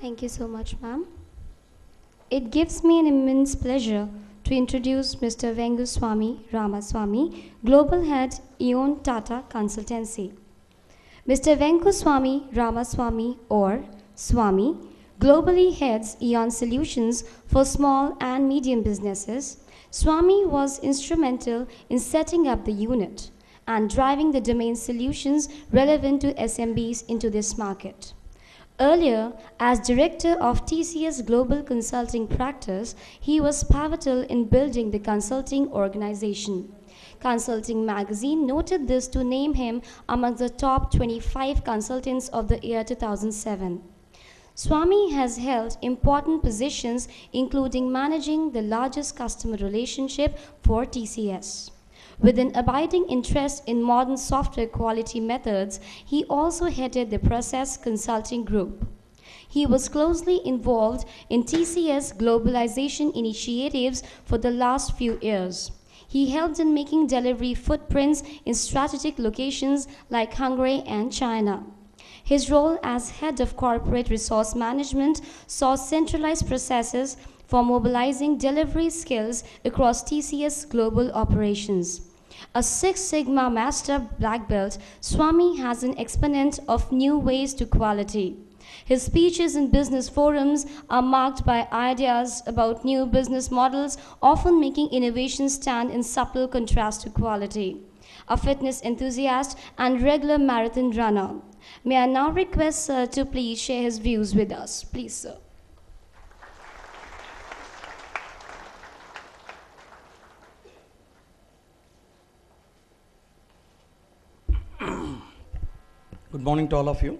Thank you so much, ma'am. It gives me an immense pleasure to introduce Mr. Venguswamy Ramaswamy, Global Head, Eon Tata Consultancy. Mr. Venkaswamy Ramaswamy or Swami globally heads Eon Solutions for small and medium businesses. Swami was instrumental in setting up the unit and driving the domain solutions relevant to SMBs into this market. Earlier, as director of TCS Global Consulting Practice, he was pivotal in building the consulting organization. Consulting Magazine noted this to name him among the top 25 consultants of the year 2007. Swami has held important positions including managing the largest customer relationship for TCS. With an abiding interest in modern software quality methods, he also headed the Process Consulting Group. He was closely involved in TCS globalization initiatives for the last few years. He helped in making delivery footprints in strategic locations like Hungary and China. His role as head of corporate resource management saw centralized processes for mobilizing delivery skills across TCS global operations. A Six Sigma Master Black Belt, Swami has an exponent of new ways to quality. His speeches in business forums are marked by ideas about new business models, often making innovation stand in subtle contrast to quality. A fitness enthusiast and regular marathon runner. May I now request sir to please share his views with us. Please, sir. Good morning to all of you.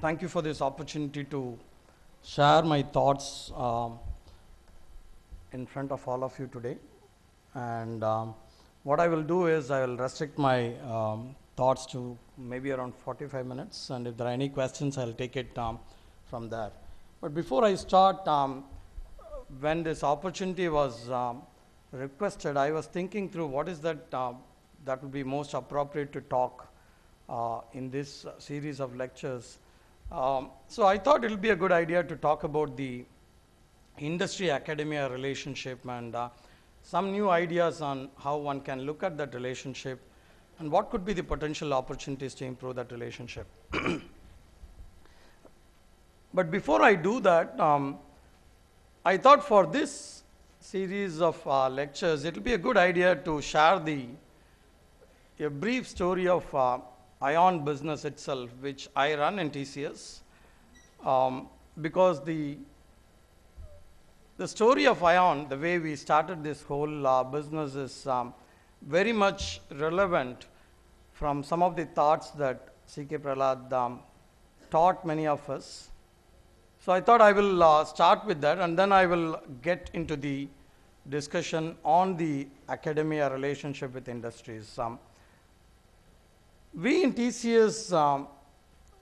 Thank you for this opportunity to share my thoughts um, in front of all of you today. And um, what I will do is I will restrict my um, thoughts to maybe around 45 minutes. And if there are any questions, I'll take it um, from there. But before I start, um, when this opportunity was um, requested, I was thinking through what is that that would be most appropriate to talk uh, in this series of lectures. Um, so I thought it will be a good idea to talk about the industry-academia relationship and uh, some new ideas on how one can look at that relationship and what could be the potential opportunities to improve that relationship. but before I do that, um, I thought for this series of uh, lectures, it will be a good idea to share the a brief story of uh, ion business itself, which I run in TCS, um, because the the story of ion, the way we started this whole uh, business, is um, very much relevant from some of the thoughts that C.K. Pralad um, taught many of us. So I thought I will uh, start with that, and then I will get into the discussion on the academia relationship with industries. Um, we in TCS, um,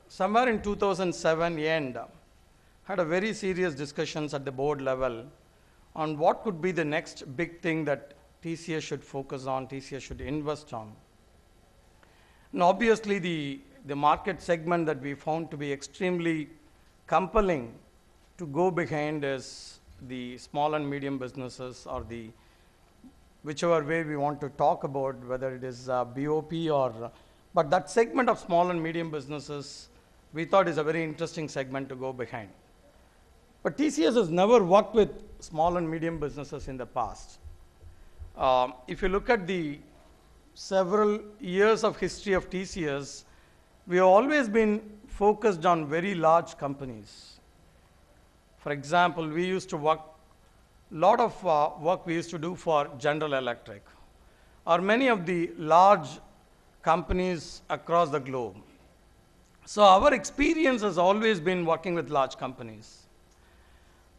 somewhere in 2007 end, had a very serious discussions at the board level on what could be the next big thing that TCS should focus on, TCS should invest on. And obviously, the, the market segment that we found to be extremely compelling to go behind is the small and medium businesses or the whichever way we want to talk about, whether it is uh, BOP or but that segment of small and medium businesses, we thought is a very interesting segment to go behind. But TCS has never worked with small and medium businesses in the past. Um, if you look at the several years of history of TCS, we have always been focused on very large companies. For example, we used to work, lot of uh, work we used to do for General Electric, or many of the large companies across the globe. So our experience has always been working with large companies.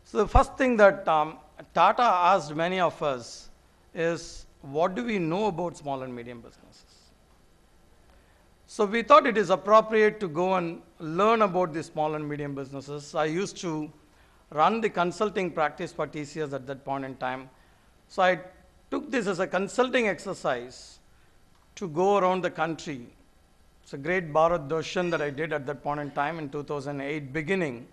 So the first thing that um, Tata asked many of us is, what do we know about small and medium businesses? So we thought it is appropriate to go and learn about the small and medium businesses. I used to run the consulting practice for TCS at that point in time. So I took this as a consulting exercise to go around the country. It's a great Bharat Doshan that I did at that point in time in 2008 beginning.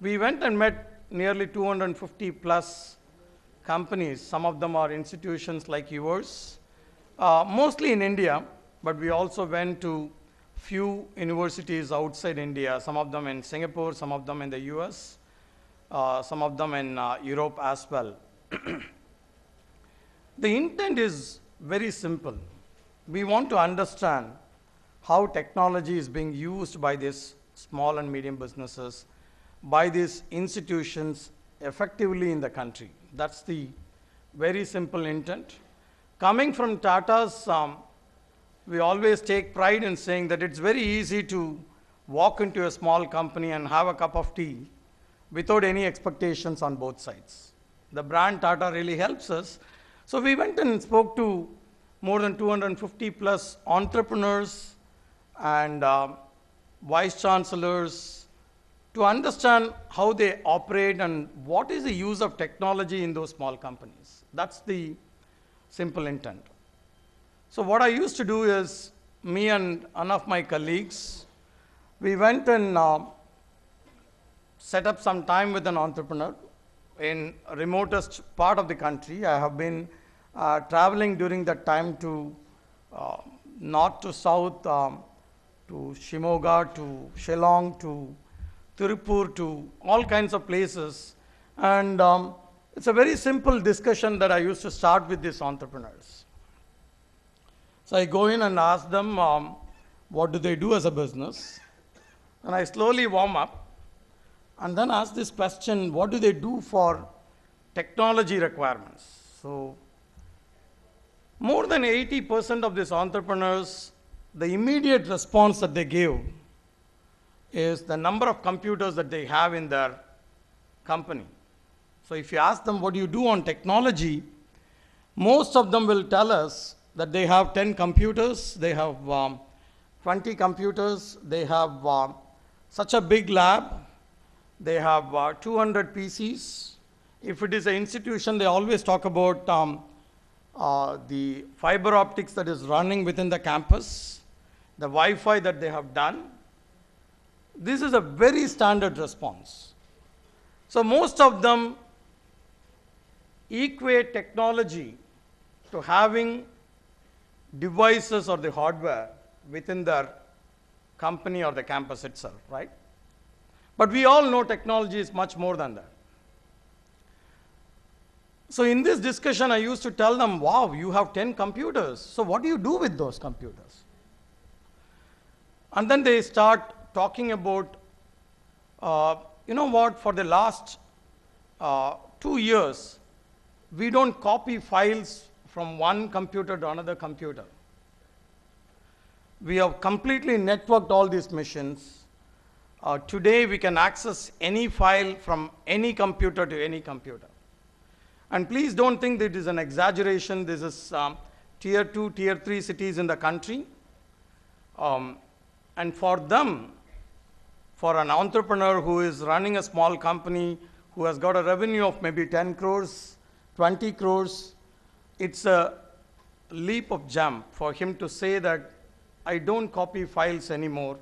We went and met nearly 250 plus companies. Some of them are institutions like yours, uh, mostly in India, but we also went to few universities outside India, some of them in Singapore, some of them in the US, uh, some of them in uh, Europe as well. the intent is very simple we want to understand how technology is being used by these small and medium businesses, by these institutions effectively in the country. That's the very simple intent. Coming from Tata's, um, we always take pride in saying that it's very easy to walk into a small company and have a cup of tea without any expectations on both sides. The brand Tata really helps us. So we went and spoke to more than 250 plus entrepreneurs and uh, vice chancellors to understand how they operate and what is the use of technology in those small companies. That's the simple intent. So what I used to do is, me and one of my colleagues, we went and uh, set up some time with an entrepreneur in remotest part of the country. I have been uh, traveling during that time to uh, north to south, um, to Shimoga, to Shillong, to Tirupur, to all kinds of places. And um, it's a very simple discussion that I used to start with these entrepreneurs. So I go in and ask them, um, what do they do as a business? And I slowly warm up and then ask this question, what do they do for technology requirements? So more than 80% of these entrepreneurs, the immediate response that they give is the number of computers that they have in their company. So if you ask them what do you do on technology, most of them will tell us that they have 10 computers, they have um, 20 computers, they have um, such a big lab, they have uh, 200 PCs. If it is an institution, they always talk about um, uh, the fiber optics that is running within the campus, the Wi-Fi that they have done. This is a very standard response. So most of them equate technology to having devices or the hardware within their company or the campus itself, right? But we all know technology is much more than that. So in this discussion, I used to tell them, wow, you have 10 computers. So what do you do with those computers? And then they start talking about, uh, you know what, for the last uh, two years, we don't copy files from one computer to another computer. We have completely networked all these machines. Uh, today, we can access any file from any computer to any computer. And please don't think that it is an exaggeration. This is um, tier 2, tier 3 cities in the country. Um, and for them, for an entrepreneur who is running a small company, who has got a revenue of maybe 10 crores, 20 crores, it's a leap of jump for him to say that I don't copy files anymore.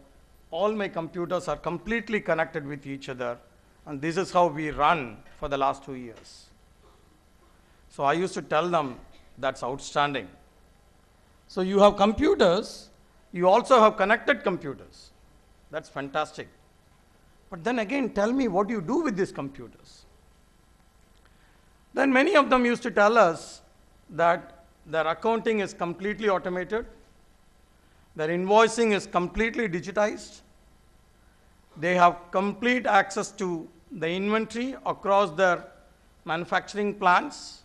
All my computers are completely connected with each other. And this is how we run for the last two years. So I used to tell them that's outstanding. So you have computers, you also have connected computers. That's fantastic. But then again, tell me what you do with these computers. Then many of them used to tell us that their accounting is completely automated, their invoicing is completely digitized, they have complete access to the inventory across their manufacturing plants,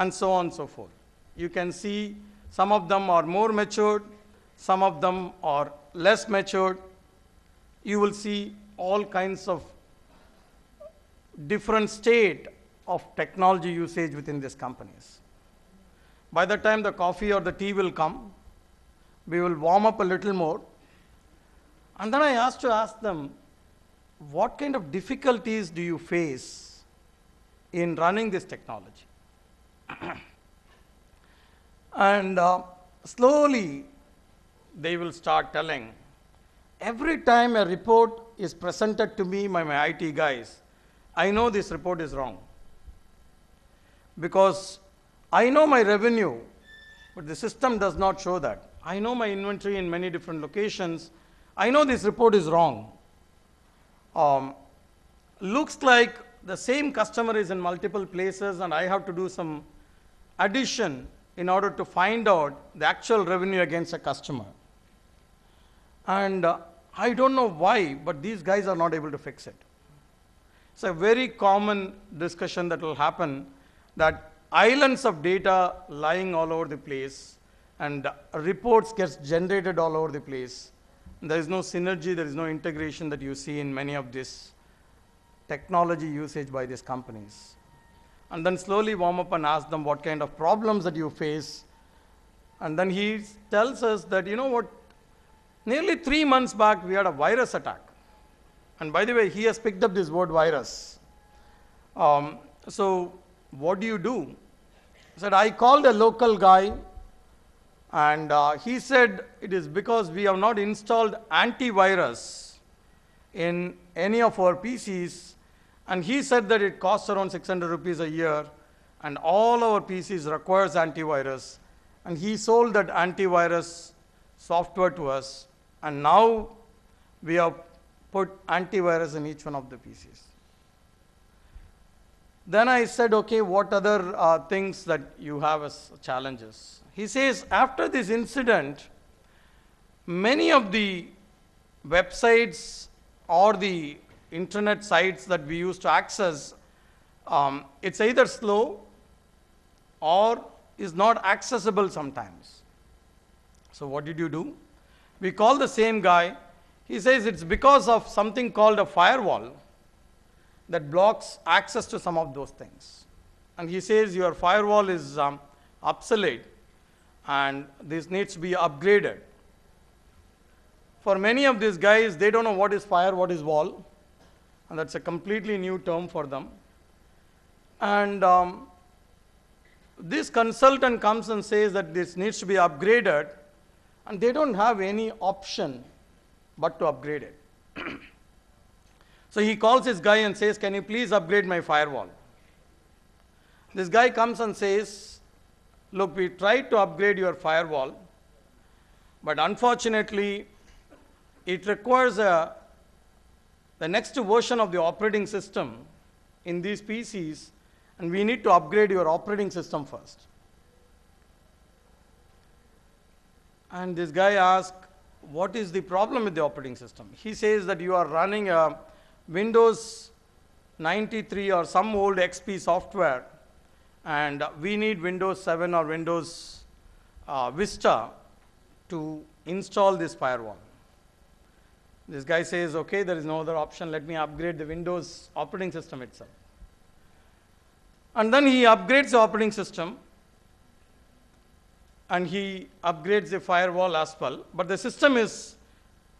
and so on and so forth. You can see some of them are more matured, some of them are less matured. You will see all kinds of different state of technology usage within these companies. By the time the coffee or the tea will come, we will warm up a little more. And then I asked to ask them, what kind of difficulties do you face in running this technology? and uh, slowly they will start telling. Every time a report is presented to me by my IT guys, I know this report is wrong. Because I know my revenue, but the system does not show that. I know my inventory in many different locations. I know this report is wrong. Um, looks like the same customer is in multiple places and I have to do some addition in order to find out the actual revenue against a customer. And uh, I don't know why, but these guys are not able to fix it. It's a very common discussion that will happen that islands of data lying all over the place and reports gets generated all over the place. There is no synergy, there is no integration that you see in many of this technology usage by these companies and then slowly warm up and ask them what kind of problems that you face. And then he tells us that, you know what, nearly three months back we had a virus attack. And by the way, he has picked up this word virus. Um, so, what do you do? He said, I called a local guy and uh, he said it is because we have not installed antivirus in any of our PCs and he said that it costs around 600 rupees a year and all our PCs requires antivirus. And he sold that antivirus software to us. And now we have put antivirus in each one of the PCs. Then I said, okay, what other uh, things that you have as challenges? He says, after this incident, many of the websites or the internet sites that we use to access, um, it's either slow or is not accessible sometimes. So what did you do? We call the same guy. He says it's because of something called a firewall that blocks access to some of those things. And he says your firewall is um, obsolete and this needs to be upgraded. For many of these guys, they don't know what is fire, what is wall and that's a completely new term for them. And um, this consultant comes and says that this needs to be upgraded, and they don't have any option but to upgrade it. so he calls his guy and says, Can you please upgrade my firewall? This guy comes and says, Look, we tried to upgrade your firewall, but unfortunately, it requires a the next version of the operating system in these PCs, and we need to upgrade your operating system first. And this guy asked, what is the problem with the operating system? He says that you are running a Windows 93 or some old XP software, and we need Windows 7 or Windows uh, Vista to install this firewall. This guy says, okay, there is no other option. Let me upgrade the Windows operating system itself. And then he upgrades the operating system and he upgrades the firewall as well. But the system is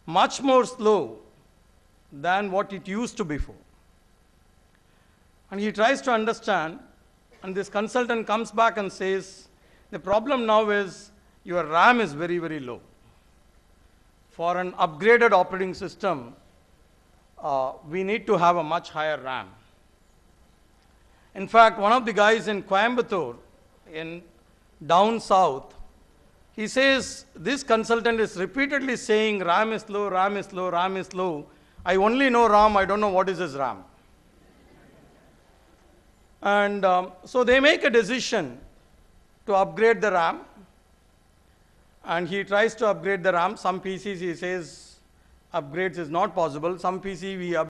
much more slow than what it used to before. And he tries to understand, and this consultant comes back and says, the problem now is your RAM is very, very low for an upgraded operating system, uh, we need to have a much higher RAM. In fact, one of the guys in Coimbatore, in down south, he says this consultant is repeatedly saying RAM is low, RAM is low, RAM is low. I only know RAM, I don't know what is his RAM. And um, so they make a decision to upgrade the RAM and he tries to upgrade the RAM. Some PCs he says upgrades is not possible. Some PC we upgrade.